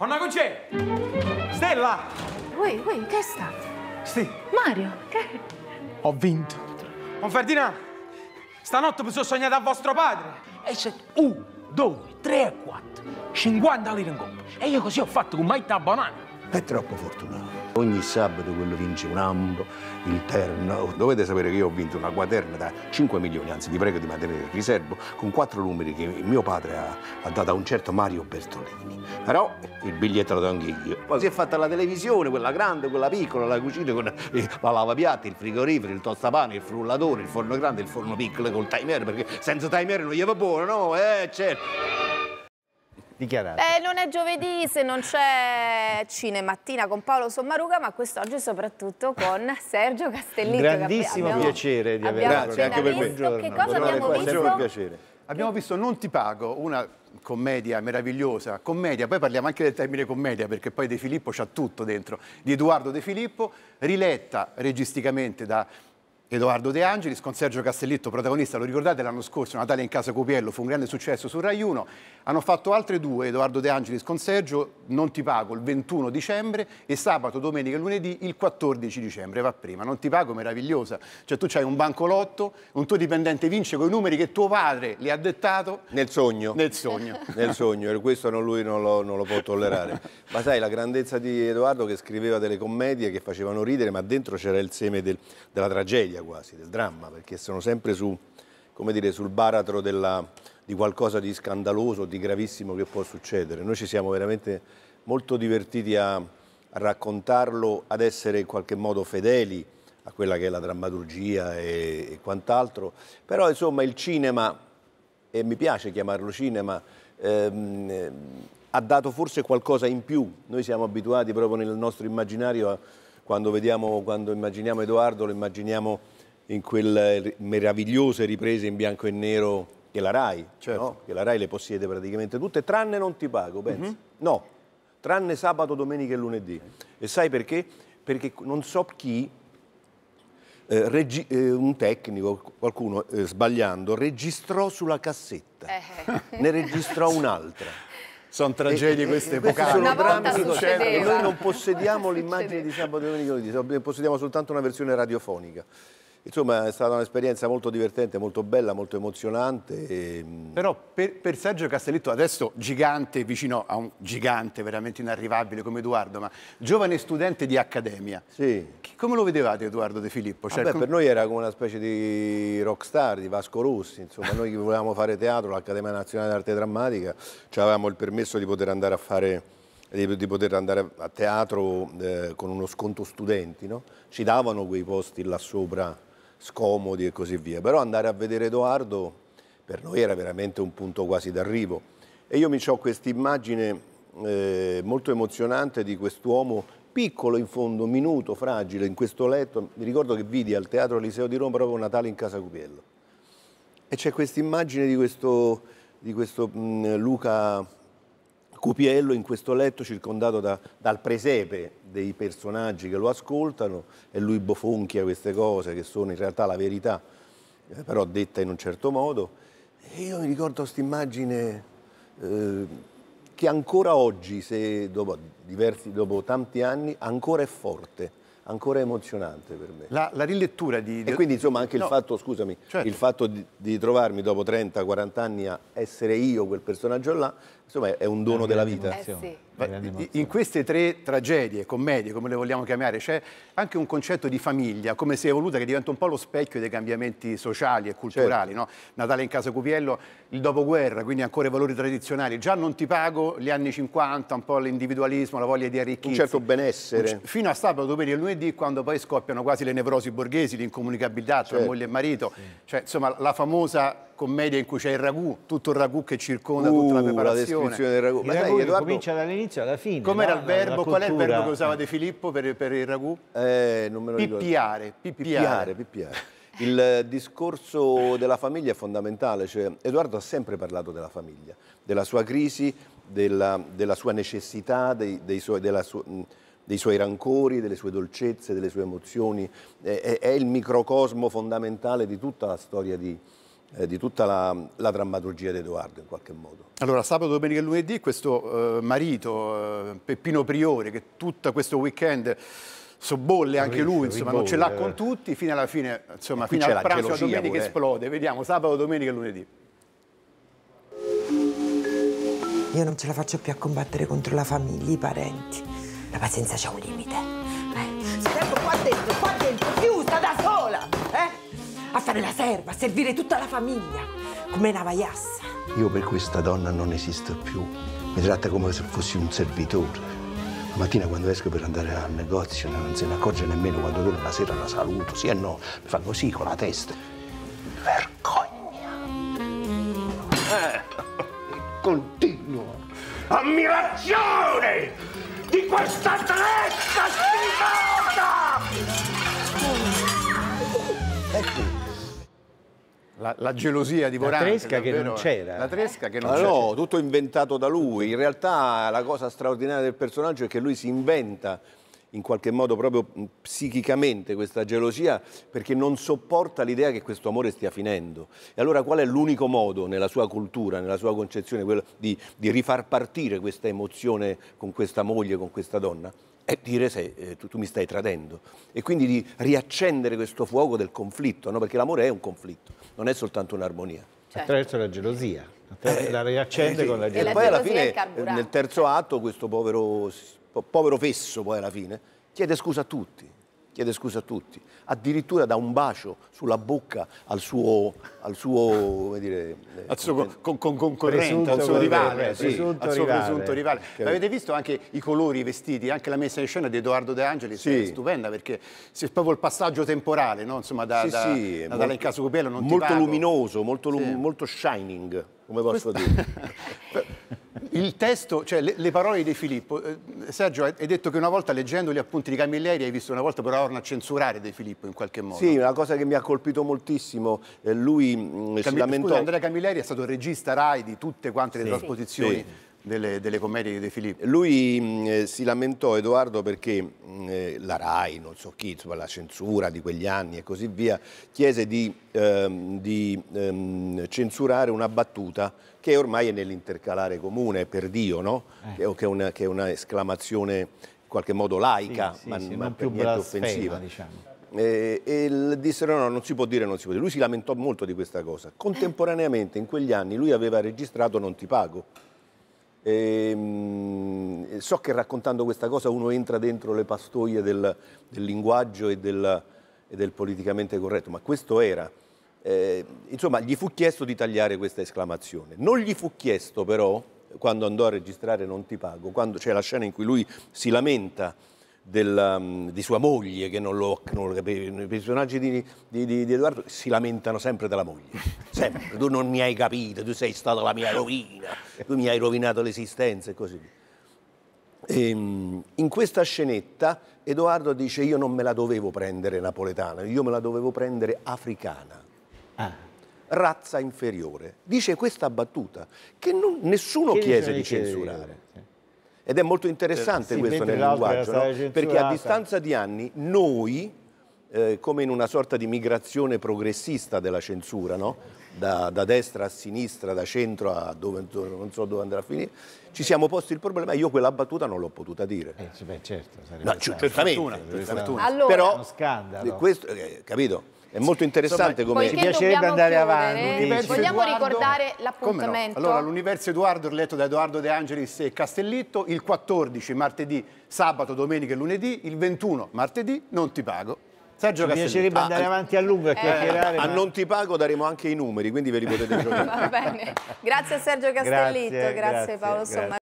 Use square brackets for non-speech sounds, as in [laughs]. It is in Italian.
Nonna Concè! Stella! Ui, ui, che sta? Sti. Mario, che? Ho vinto. Don Ferdinando, stanotte mi sono sognato a vostro padre. E c'è un, due, tre, quattro, 50 lire in coppa. E io così ho fatto con Maita Bonanno. È troppo fortunato. Ogni sabato quello vince un ambo, il terno. Dovete sapere che io ho vinto una quaterna da 5 milioni, anzi vi prego di mantenere il riservo, con quattro numeri che mio padre ha, ha dato a un certo Mario Bertolini. Però il biglietto lo do anche io. Poi si è fatta la televisione, quella grande, quella piccola, la cucina con eh, la lavapiatti, il frigorifero, il tostapane, il frullatore, il forno grande, il forno piccolo col timer, perché senza timer non gli va buono, no? Eh, certo dichiarata. Beh, non è giovedì se non c'è Cinemattina con Paolo Sommaruga, ma quest'oggi soprattutto con Sergio Castellini. Grandissimo abbiamo, piacere di averlo. Grazie, anche per me. Che cosa Buongiorno. abbiamo visto? Buongiorno, piacere. Abbiamo visto Non ti pago, una commedia meravigliosa, commedia, poi parliamo anche del termine commedia perché poi De Filippo c'ha tutto dentro, di Edoardo De Filippo, riletta registicamente da Edoardo De Angelis con Sergio Castellitto, protagonista, lo ricordate l'anno scorso, Natale in casa Copiello, fu un grande successo su Rai 1. Hanno fatto altre due, Edoardo De Angelis con Sergio, Non ti pago il 21 dicembre e sabato, domenica e lunedì il 14 dicembre, va prima. Non ti pago, meravigliosa. Cioè tu hai un bancolotto, un tuo dipendente vince con i numeri che tuo padre le ha dettato. Nel sogno. Nel sogno. [laughs] Nel sogno, e questo non lui non lo, non lo può tollerare. ma sai, la grandezza di Edoardo che scriveva delle commedie che facevano ridere, ma dentro c'era il seme del, della tragedia commedia quasi, del dramma, perché sono sempre su, dire, sul baratro della, di qualcosa di scandaloso, di gravissimo che può succedere. Noi ci siamo veramente molto divertiti a, a raccontarlo, ad essere in qualche modo fedeli a quella che è la drammaturgia e, e quant'altro, però insomma il cinema, e mi piace chiamarlo cinema, ehm, eh, ha dato forse qualcosa in più. Noi siamo abituati proprio nel nostro immaginario a quando, vediamo, quando immaginiamo Edoardo lo immaginiamo in quelle meravigliose riprese in bianco e nero che la RAI, certo. no? che la RAI le possiede praticamente tutte, tranne non ti pago, pensi? Mm -hmm. No, tranne sabato, domenica e lunedì. E sai perché? Perché non so chi, eh, eh, un tecnico, qualcuno eh, sbagliando, registrò sulla cassetta, eh. ne registrò un'altra. [laughs] sono tragedie eh, eh, eh, queste epocali. Sono drammi succedenti. Noi non possediamo l'immagine di Sabato Domenico Luigi, possediamo soltanto una versione radiofonica. Insomma è stata un'esperienza molto divertente, molto bella, molto emozionante. E... Mm, Però per, per, Sergio Castelletto, adesso gigante, vicino a un gigante veramente inarrivabile come Edoardo, ma giovane studente di accademia, sì. come lo vedevate Edoardo De Filippo? Cioè, Vabbè, com... Per noi era come una specie di rockstar, di Vasco Rossi, insomma noi volevamo fare teatro, l'Accademia Nazionale d'Arte Drammatica, cioè avevamo il permesso di poter andare a fare di, poter andare a teatro eh, con uno sconto studenti, no? ci davano quei posti là sopra scomodi e così via. Però andare a vedere Edoardo per noi era veramente un punto quasi d'arrivo. E io mi ho questa immagine eh, molto emozionante di quest'uomo piccolo in fondo, minuto, fragile, in questo letto. Mi ricordo che vidi al Teatro Liceo di Roma proprio Natale in Casa Cupiello. E c'è questa immagine di questo, di questo mh, Luca Cupiello in questo letto circondato da, dal presepe dei personaggi che lo ascoltano e lui bofonchia queste cose che sono in realtà la verità, eh, però detta in un certo modo. E io mi ricordo questa immagine eh, che ancora oggi, dopo, diversi, dopo tanti anni, ancora è forte ancora emozionante per me. La, la rilettura di, di... E quindi insomma anche no, il fatto, scusami, certo. il fatto di, di, trovarmi dopo 30-40 anni a essere io quel personaggio là insomma è un dono della vita. Eh sì. in queste tre tragedie, commedie, come le vogliamo chiamare, c'è anche un concetto di famiglia, come si è evoluta, che diventa un po' lo specchio dei cambiamenti sociali e culturali. Certo. No? Natale in casa Cupiello, il dopoguerra, quindi ancora i valori tradizionali. Già non ti pago gli anni 50, un po' l'individualismo, la voglia di arricchirsi. Un certo benessere. Fino a sabato, domenica e lunedì, quando poi scoppiano quasi le nevrosi borghesi, l'incomunicabilità certo. tra moglie e marito. Sì. Cioè, insomma, la famosa commedia in cui c'è il ragù, tutto il ragù che circonda uh, tutta la preparazione descrizione del ragù. Il Ma ragù Edoardo, comincia dall'inizio alla fine. Com'era il verbo? Qual è il verbo che usava De Filippo per, per il ragù? Eh, non me lo pippiare, Pippiare, pippiare. pippiare. Il discorso della famiglia è fondamentale, cioè, Edoardo ha sempre parlato della famiglia, della sua crisi, della, della sua necessità, dei, dei, suoi, sua, dei, suoi, rancori, delle sue dolcezze, delle sue emozioni, è, è, è il microcosmo fondamentale di tutta la storia di, eh, di tutta la, la drammaturgia di Edoardo in qualche modo. Allora sabato, domenica e lunedì questo eh, marito eh, Peppino Priore che tutto questo weekend sobbolle anche lui, insomma, ribolle, non ce l'ha con tutti, fino alla fine, insomma, fino al pranzo domenica pure. esplode. Vediamo sabato, domenica e lunedì. Io non ce la faccio più a combattere contro la famiglia, i parenti. La pazienza c'è un limite. a fare la serva, a servire tutta la famiglia, come una vaiassa. Io per questa donna non esisto più. Mi tratta come se fossi un servitore. La mattina quando esco per andare al negozio non se ne accorge nemmeno quando torno la sera la saluto, sì e no, mi fa così con la testa. Vergogna. Eh, [laughs] continuo. Ammirazione di questa la, la gelosia di Vorante. La Tresca che non c'era. La Tresca che non ah, c'era. no, tutto inventato da lui. In realtà la cosa straordinaria del personaggio è che lui si inventa in qualche modo proprio psichicamente questa gelosia perché non sopporta l'idea che questo amore stia finendo. E allora qual è l'unico modo nella sua cultura, nella sua concezione, quello di, di rifar partire questa emozione con questa moglie, con questa donna? e dire se eh, tu, tu, mi stai tradendo e quindi di riaccendere questo fuoco del conflitto, no? perché l'amore è un conflitto, non è soltanto un'armonia. Certo. Attraverso la gelosia, attraverso eh, la riaccende eh, con la eh, gelosia. E poi alla fine eh, nel terzo atto questo povero, povero fesso poi alla fine chiede scusa a tutti chiede scusa a tutti, addirittura dà un bacio sulla bocca al suo, al suo, dire, eh, al suo con, con, concorrente, al suo rivale, sì, presunto al suo rivale. presunto rivale. Che... Avete visto anche i colori, i vestiti, anche la messa in scena di Edoardo De Angelis sì. è stupenda perché se proprio il passaggio temporale, no? Insomma, da, sì, da, sì, da, molto, da Casupelo non molto luminoso, molto, lum molto shining come posso Questa... dire. [laughs] Il testo, cioè le, le, parole di Filippo, eh, Sergio hai detto che una volta leggendo gli appunti di Camilleri hai visto una volta però Orna censurare De Filippo in qualche modo. Sì, una cosa che mi ha colpito moltissimo, eh, lui mm, Cam- si lamentò... Scusa, Andrea Camilleri è stato il regista RAI di tutte quante le sì. trasposizioni. Sì delle, delle commedie di De Filippo. Lui mh, mm, eh, si lamentò, Edoardo, perché mh, mm, eh, la RAI, non so chi, insomma, la censura di quegli anni e così via, chiese di, ehm, di ehm, censurare una battuta che ormai è nell'intercalare comune, per Dio, no? Eh. Che, che è un'esclamazione in qualche modo laica, sì, sì, ma, sì, ma non più niente offensiva. Diciamo. Eh, e, e dissero no, no, non si può dire, non si può dire. Lui si lamentò molto di questa cosa. Contemporaneamente in quegli anni lui aveva registrato Non ti pago, e, ehm, so che raccontando questa cosa uno entra dentro le pastoie del, del linguaggio e del, e del, politicamente corretto, ma questo era. Eh, insomma, gli fu chiesto di tagliare questa esclamazione. Non gli fu chiesto però, quando andò a registrare Non ti pago, quando c'è la scena in cui lui si lamenta della, um, di sua moglie che non lo, non lo I personaggi di, di, di, Edoardo si lamentano sempre della moglie, sempre. tu non mi hai capito, tu sei stata la mia rovina, tu mi hai rovinato l'esistenza e così via. E, ehm, in questa scenetta Edoardo dice io non me la dovevo prendere napoletana, io me la dovevo prendere africana. Ah razza inferiore. Dice questa battuta che non, nessuno che chiese di censurare. Sì. Ed è molto interessante sì, questo nel linguaggio, no? perché a distanza di anni noi, eh, come in una sorta di migrazione progressista della censura, no? da, da, destra a sinistra, da centro a dove, non so dove andrà a finire, ci siamo posti il problema io quella battuta non l'ho potuta dire. Eh, cioè, beh, certo, no, cioè, certamente, certamente. Allora, Però, questo, eh, capito? È molto interessante Insomma, come... Ci piacerebbe andare chiudere, avanti. Vogliamo Eduardo, ricordare l'appuntamento? No? Allora, l'Universo Edoardo, letto da Edoardo De Angelis e Castellitto, il 14 martedì, sabato, domenica e lunedì, il 21 martedì, non ti pago. Sergio Ci Castellitto. piacerebbe ah, andare eh. avanti a lungo a eh, chiacchierare. A ma... non ti pago daremo anche i numeri, quindi ve li potete [laughs] giocare. Va bene. Grazie Sergio Castellitto, grazie, grazie, grazie Paolo Sommarini.